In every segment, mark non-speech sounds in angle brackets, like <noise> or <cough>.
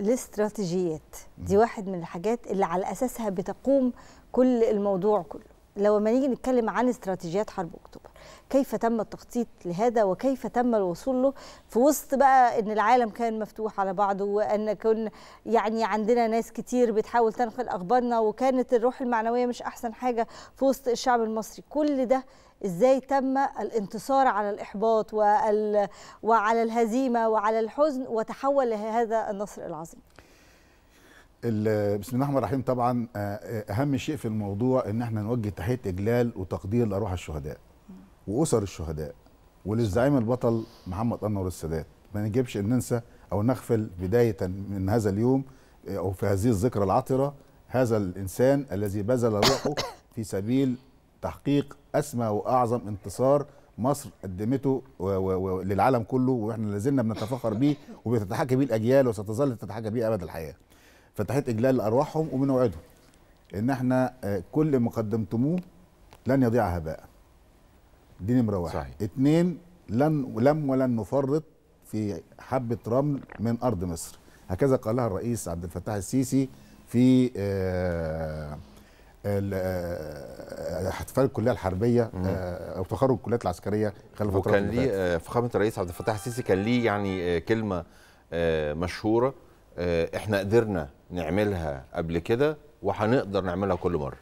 الاستراتيجيات دي واحد من الحاجات اللي على اساسها بتقوم كل الموضوع كله لو ما نيجي نتكلم عن استراتيجيات حرب اكتوبر كيف تم التخطيط لهذا وكيف تم الوصول له في وسط بقى ان العالم كان مفتوح على بعضه وان كنا يعني عندنا ناس كتير بتحاول تنقل اخبارنا وكانت الروح المعنويه مش احسن حاجه في وسط الشعب المصري كل ده ازاي تم الانتصار على الاحباط وعلى الهزيمه وعلى الحزن وتحول لهذا النصر العظيم بسم الله الرحمن الرحيم طبعا آه، آه، اهم شيء في الموضوع ان احنا نوجه تحيه اجلال وتقدير لارواح الشهداء واسر الشهداء وللزعيم البطل محمد انور السادات ما نجيبش ان ننسى او نغفل بدايه من هذا اليوم آه، او في هذه الذكرى العطره هذا الانسان الذي بذل روحه في سبيل تحقيق اسمى واعظم انتصار مصر قدمته للعالم كله واحنا لازلنا بنتفاخر بيه وبتتحكى بيه الاجيال وستظل تتحكى بيه ابد الحياه فتحيه اجلال لارواحهم ومن ان احنا آه، كل ما قدمتموه لن يضيع هباء دي نمره واحد صحيح. اتنين لن لم ولن نفرط في حبه رمل من ارض مصر هكذا قالها الرئيس عبد الفتاح السيسي في آه، آه، احتفال الكليه الحربيه او تخرج الكليات العسكريه خلال فتره وكان ليه فخامه الرئيس عبد الفتاح السيسي كان ليه يعني كلمه مشهوره احنا قدرنا نعملها قبل كده وهنقدر نعملها كل مره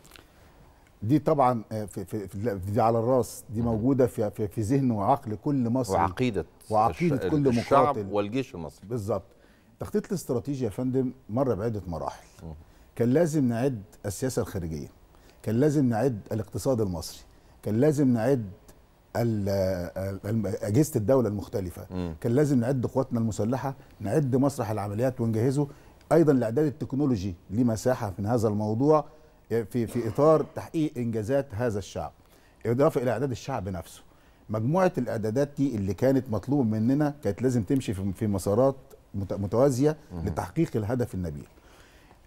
دي طبعا آه، في في دي على الراس دي موجوده في في, في ذهن وعقل كل مصري وعقيده وعقيده الش... كل الشعب مقاتل الشعب والجيش المصري بالظبط تخطيط الاستراتيجي يا فندم مر بعده مراحل كان لازم نعد السياسه الخارجيه كان لازم نعد الاقتصاد المصري كان لازم نعد آه، اجهزه الدوله المختلفه كان لازم نعد قواتنا المسلحه نعد مسرح العمليات ونجهزه ايضا الاعداد التكنولوجي ليه مساحه من هذا الموضوع في في اطار تحقيق انجازات هذا الشعب اضافه الى اعداد الشعب نفسه مجموعه الاعدادات دي اللي كانت مطلوبه مننا كانت لازم تمشي في مسارات متوازيه لتحقيق الهدف النبيل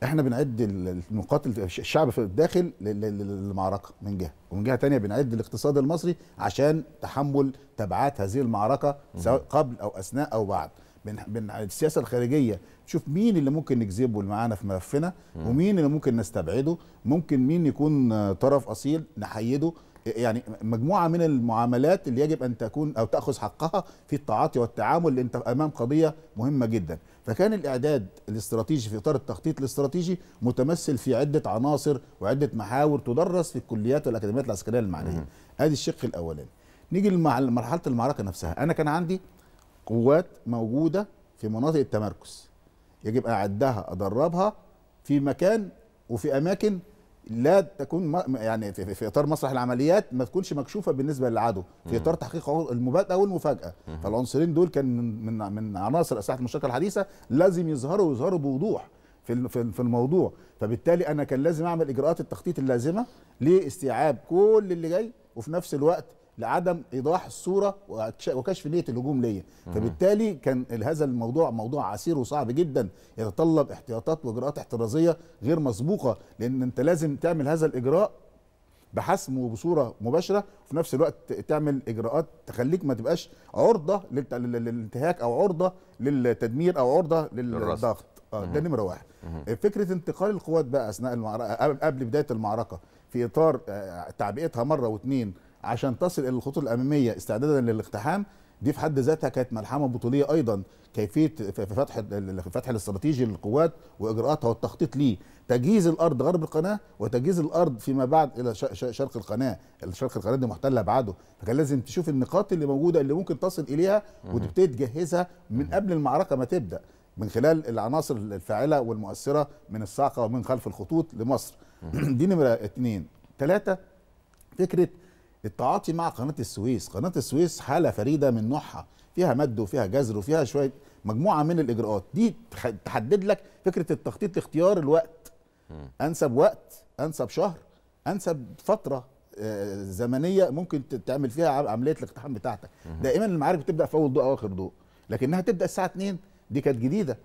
احنا بنعد النقاط الشعب في الداخل للمعركه من جهه ومن جهه ثانيه بنعد الاقتصاد المصري عشان تحمل تبعات هذه المعركه سواء قبل او اثناء او بعد من السياسه الخارجيه نشوف مين اللي ممكن نجذبه معانا في ملفنا ومين اللي ممكن نستبعده ممكن مين يكون طرف اصيل نحيده يعني مجموعه من المعاملات اللي يجب ان تكون او تاخذ حقها في التعاطي والتعامل انت امام قضيه مهمه جدا فكان الاعداد الاستراتيجي في اطار التخطيط الاستراتيجي متمثل في عده عناصر وعده محاور تدرس في الكليات والاكاديميات العسكريه المعنيه ادي الشق الاولاني نيجي لمرحله المعركه نفسها انا كان عندي قوات موجوده في مناطق التمركز يجب اعدها ادربها في مكان وفي اماكن لا تكون يعني في, في اطار مسرح العمليات ما تكونش مكشوفه بالنسبه للعدو في اطار تحقيق المبادئه والمفاجاه فالعنصرين دول كان من من من عناصر اسلحه المشتركه الحديثه لازم يظهروا ويظهروا بوضوح في في الموضوع فبالتالي انا كان لازم اعمل اجراءات التخطيط اللازمه لاستيعاب كل اللي جاي وفي نفس الوقت لعدم ايضاح الصوره وكشف نيه الهجوم ليا فبالتالي كان هذا الموضوع موضوع عسير وصعب جدا يتطلب احتياطات واجراءات احترازيه غير مسبوقه لان انت لازم تعمل هذا الاجراء بحسم وبصوره مباشره وفي نفس الوقت تعمل اجراءات تخليك ما تبقاش عرضه للانتهاك او عرضه للتدمير او عرضه للضغط اه ده نمره واحد آه، فكره انتقال القوات بقى اثناء المعركه قبل بدايه المعركه في اطار آه، تعبئتها مره واثنين عشان تصل الى الخطوط الاماميه استعدادا للاقتحام دي في حد ذاتها كانت ملحمه بطوليه ايضا كيفيه في فتح الفتح الاستراتيجي للقوات واجراءاتها والتخطيط ليه تجهيز الارض غرب القناه وتجهيز الارض فيما بعد الى شرق القناه الشرق القناه دي محتله بعده فكان لازم تشوف النقاط اللي موجوده اللي ممكن تصل اليها وتبتدي تجهزها من قبل المعركه ما تبدا من خلال العناصر الفاعله والمؤثره من الصاعقه ومن خلف الخطوط لمصر <clears throat> دي نمره اثنين ثلاثه فكره التعاطي مع قناه السويس قناه السويس حاله فريده من نوعها فيها مد وفيها جزر وفيها شويه مجموعه من الاجراءات دي تحدد لك فكره التخطيط لاختيار الوقت انسب وقت انسب شهر انسب فتره زمنيه ممكن تعمل فيها عمليه الاقتحام بتاعتك دائما المعارك بتبدا في اول ضوء او اخر ضوء لكنها تبدا الساعه 2 دي كانت جديده